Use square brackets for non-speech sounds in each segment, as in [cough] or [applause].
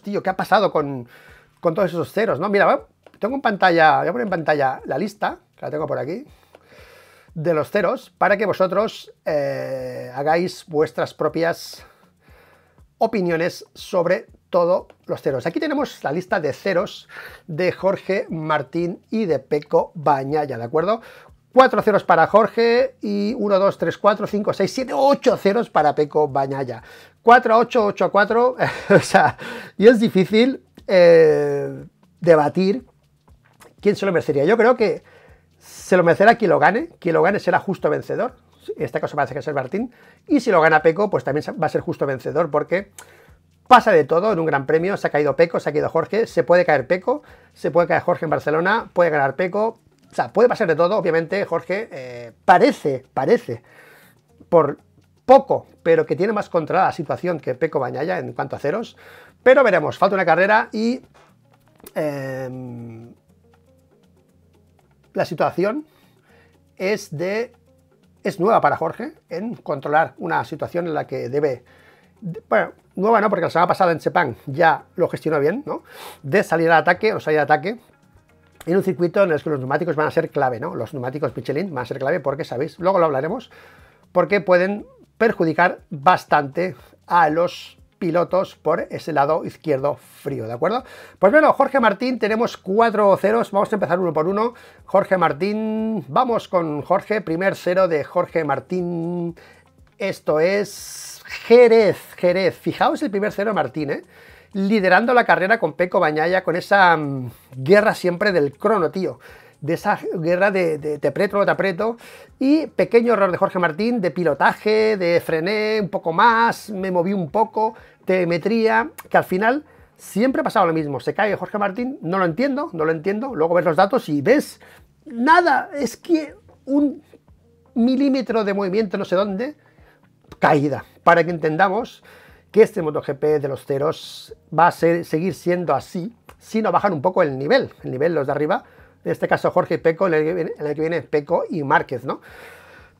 tío, ¿qué ha pasado con, con todos esos ceros, no? Mira, tengo en pantalla, en pantalla la lista, que la tengo por aquí, de los ceros, para que vosotros eh, hagáis vuestras propias opiniones sobre todos los ceros. Aquí tenemos la lista de ceros de Jorge Martín y de Peco Bañaya, ¿de acuerdo? 4 0 para Jorge y 1, 2, 3, 4, 5, 6, 7, 8 ceros para Peco Bañaya. 4 8, 8 4, o sea, y es difícil eh, debatir quién se lo merecería. Yo creo que se lo merecerá quien lo gane, quien lo gane será justo vencedor, en este caso parece que es el Martín, y si lo gana Peco, pues también va a ser justo vencedor, porque pasa de todo en un gran premio, se ha caído Peco, se ha caído Jorge, se puede caer Peco, se puede caer Jorge en Barcelona, puede ganar Peco, o sea, puede pasar de todo, obviamente, Jorge. Eh, parece, parece, por poco, pero que tiene más controlada la situación que Peco Bañaya en cuanto a ceros. Pero veremos, falta una carrera y em, la situación es de es nueva para Jorge en controlar una situación en la que debe, bueno, nueva no, porque la semana pasada en Sepang ya lo gestionó bien, ¿no? De salir al ataque o salir al ataque, en un circuito en el que los neumáticos van a ser clave, ¿no? Los neumáticos Michelin van a ser clave porque, sabéis, luego lo hablaremos, porque pueden perjudicar bastante a los pilotos por ese lado izquierdo frío, ¿de acuerdo? Pues bueno, Jorge Martín, tenemos cuatro ceros, vamos a empezar uno por uno. Jorge Martín, vamos con Jorge, primer cero de Jorge Martín, esto es Jerez, Jerez, fijaos el primer cero Martín, ¿eh? liderando la carrera con Peco Bañaya, con esa mm, guerra siempre del crono, tío. De esa guerra de, de, te preto, te aprieto. Y pequeño error de Jorge Martín, de pilotaje, de frené un poco más, me moví un poco, telemetría, que al final siempre ha pasado lo mismo. Se cae Jorge Martín, no lo entiendo, no lo entiendo. Luego ves los datos y ves nada. Es que un milímetro de movimiento, no sé dónde, caída. Para que entendamos que este MotoGP de los ceros va a seguir siendo así, si no bajan un poco el nivel, el nivel los de arriba, en este caso Jorge y Peco, en el, que viene, Peco y Márquez, ¿no?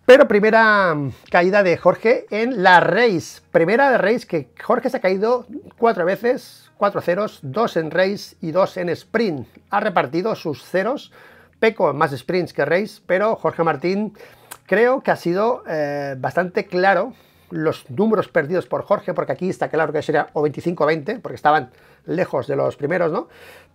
Pero primera mm, caída de Jorge en la race. Primera de race que Jorge se ha caído cuatro veces, cuatro ceros, dos en race y dos en sprint. Ha repartido sus ceros, Peco más sprints que race, pero Jorge Martín creo que ha sido eh, bastante claro los números perdidos por Jorge, porque aquí está claro que sería o 25 20, porque estaban lejos de los primeros, ¿no?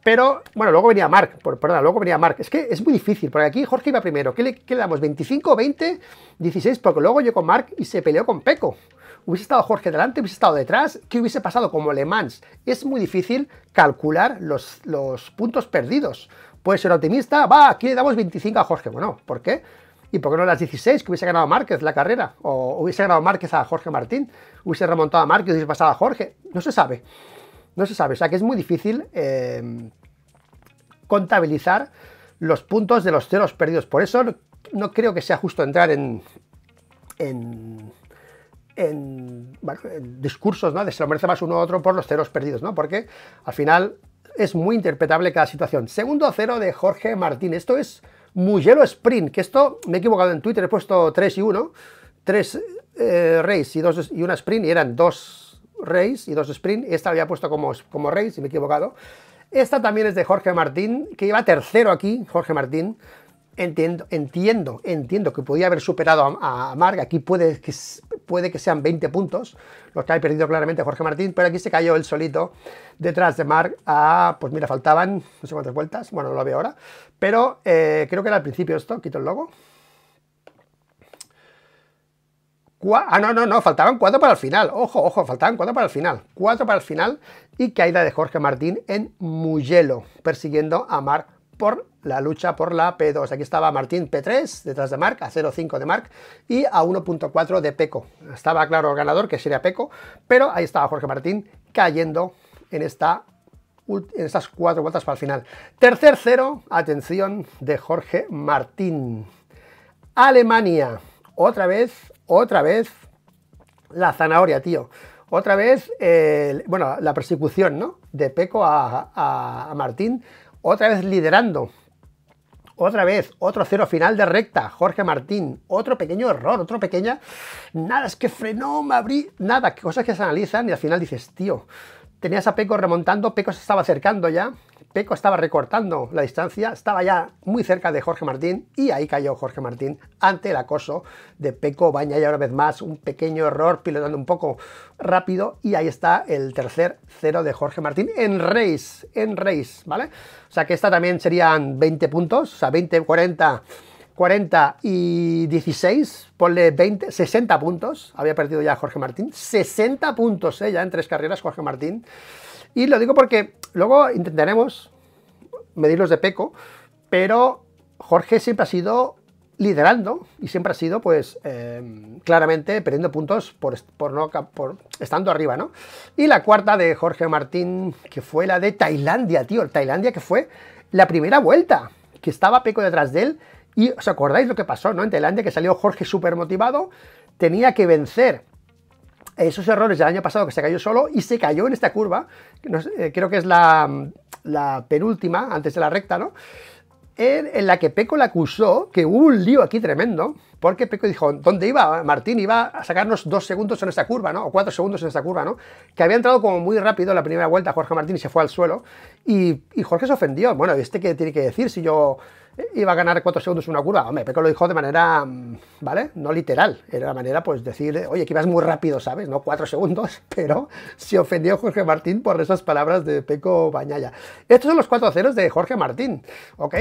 Pero, bueno, luego venía Mark, perdón, luego venía Mark. Es que es muy difícil, porque aquí Jorge iba primero. ¿Qué le, damos? ¿25, 20, 16? Porque luego llegó Mark y se peleó con Peco. ¿Hubiese estado Jorge delante? ¿Hubiese estado detrás? ¿Qué hubiese pasado como Le Mans? Es muy difícil calcular los, los puntos perdidos. Puede ser optimista, va, aquí le damos 25 a Jorge. Bueno, ¿por qué? ¿Y por qué no las 16? Que hubiese ganado Márquez la carrera. O hubiese ganado Márquez a Jorge Martín. Hubiese remontado a Márquez, hubiese pasado a Jorge. No se sabe. No se sabe. O sea que es muy difícil eh, contabilizar los puntos de los ceros perdidos. Por eso no, creo que sea justo entrar en, en, discursos ¿no? de se lo merece más uno u otro por los ceros perdidos, ¿no? Porque al final es muy interpretable cada situación. Segundo cero de Jorge Martín. Esto es Mugello Sprint, que esto me he equivocado en Twitter, he puesto 3 y 1, 3 eh, race y, 1 y sprint, y eran 2 race y 2 sprint, esta la había puesto como, como race y me he equivocado. Esta también es de Jorge Martín, que iba tercero aquí, Jorge Martín, Entiendo, entiendo, entiendo que podía haber superado a, Mark Aquí puede que, puede que sean 20 puntos, los que ha perdido claramente Jorge Martín, pero aquí se cayó él solito detrás de Marc ah, pues mira, faltaban no sé cuántas vueltas, bueno, no lo veo ahora, pero eh, creo que era al principio esto, quito el logo. ah, no, no, no, faltaban cuatro para el final. Ojo, ojo, faltaban cuatro para el final. Cuatro para el final y caída de Jorge Martín en Mugello, persiguiendo a Marc por la lucha por la P2. Aquí estaba Martín P3 detrás de Marc, a 0.5 de Marc y a 1.4 de Peco. Estaba claro el ganador que sería Peco, pero ahí estaba Jorge Martín cayendo en esta en estas cuatro vueltas para el final. Tercer cero, atención, de Jorge Martín. Alemania, otra vez, otra vez, la zanahoria, tío. Otra vez, bueno, la persecución, ¿no? De Peco a Martín, otra vez liderando otra vez, otro cero final de recta, Jorge Martín, otro pequeño error, otro pequeña, nada, es que frenó, me abrí, nada, cosas que se analizan y al final dices, tío, Tenías a Peco remontando, Peco se estaba acercando ya, Peco estaba recortando la distancia, estaba ya muy cerca de Jorge Martín y ahí cayó Jorge Martín ante el acoso de Peco Baña ya una vez más un pequeño error pilotando un poco rápido y ahí está el tercer cero de Jorge Martín en race, en race, ¿vale? O sea que esta también serían 20 puntos, o sea 20, 40 40 y 16, ponle 20, 60 puntos, había perdido ya Jorge Martín, 60 puntos eh, ya en tres carreras Jorge Martín. Y lo digo porque luego intentaremos medirlos de peco, pero Jorge siempre ha sido liderando y siempre ha sido, pues, em, claramente perdiendo puntos por, por, no, por estando arriba, ¿no? Y la cuarta de Jorge Martín, que fue la de Tailandia, tío. Tailandia que fue la primera vuelta, que estaba Peco detrás de él y os acordáis lo que pasó, ¿no? En Tailandia que salió Jorge súper motivado, tenía que vencer esos errores del año pasado que se cayó solo y se cayó en esta curva, que eh, creo que es mm, la, penúltima, antes de la recta, ¿no? En, la que Peco la acusó que hubo un lío aquí tremendo, porque Peco dijo, ¿dónde iba? Martín iba a sacarnos dos segundos en esta curva, ¿no? O cuatro segundos en esta curva, ¿no? Que había entrado como muy rápido la primera vuelta Jorge Martín y se fue al suelo. Y, Jorge se ofendió. Bueno, ¿este qué tiene que decir si yo iba a ganar cuatro segundos en una curva? Hombre, Peco lo dijo de manera, mm, ¿vale? No literal. Era la manera, pues, decir, oye, que ibas muy rápido, ¿sabes? No cuatro segundos, [laughs] pero se ofendió Jorge Martín por esas palabras de Peco Bañaya. Estos son los cuatro ceros de Jorge Martín, ¿ok?